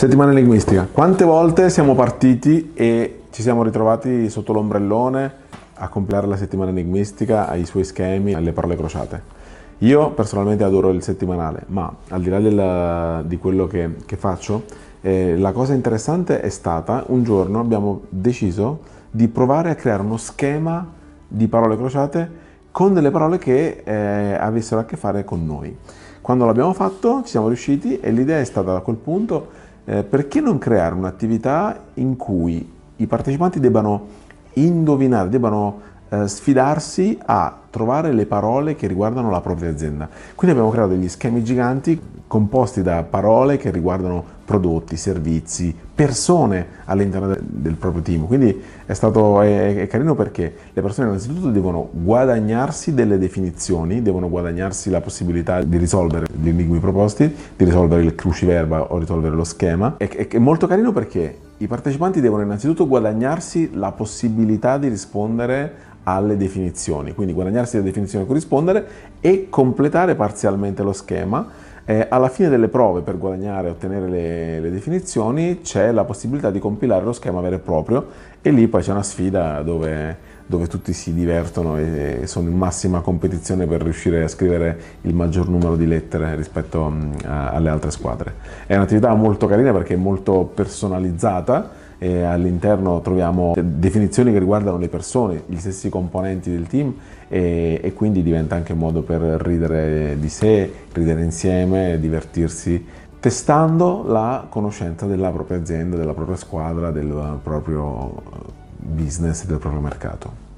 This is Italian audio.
Settimana linguistica. Quante volte siamo partiti e ci siamo ritrovati sotto l'ombrellone a compilare la settimana linguistica, ai suoi schemi, alle parole crociate? Io personalmente adoro il settimanale, ma al di là della, di quello che, che faccio, eh, la cosa interessante è stata un giorno abbiamo deciso di provare a creare uno schema di parole crociate con delle parole che eh, avessero a che fare con noi. Quando l'abbiamo fatto ci siamo riusciti e l'idea è stata da quel punto eh, perché non creare un'attività in cui i partecipanti debbano indovinare, debbano eh, sfidarsi a trovare le parole che riguardano la propria azienda. Quindi abbiamo creato degli schemi giganti composti da parole che riguardano prodotti, servizi, persone all'interno del proprio team. Quindi è stato è, è carino perché le persone innanzitutto devono guadagnarsi delle definizioni, devono guadagnarsi la possibilità di risolvere gli enigmi proposti, di risolvere il cruciverba o risolvere lo schema. È, è, è molto carino perché i partecipanti devono innanzitutto guadagnarsi la possibilità di rispondere alle definizioni, quindi guadagnarsi guadagnarsi la definizione corrispondere e completare parzialmente lo schema. Eh, alla fine delle prove per guadagnare e ottenere le, le definizioni c'è la possibilità di compilare lo schema vero e proprio e lì poi c'è una sfida dove dove tutti si divertono e sono in massima competizione per riuscire a scrivere il maggior numero di lettere rispetto mm, a, alle altre squadre. È un'attività molto carina perché è molto personalizzata eh, all'interno troviamo definizioni che riguardano le persone, gli stessi componenti del team e, e quindi diventa anche un modo per ridere di sé, ridere insieme, divertirsi testando la conoscenza della propria azienda, della propria squadra, del proprio business, del proprio mercato.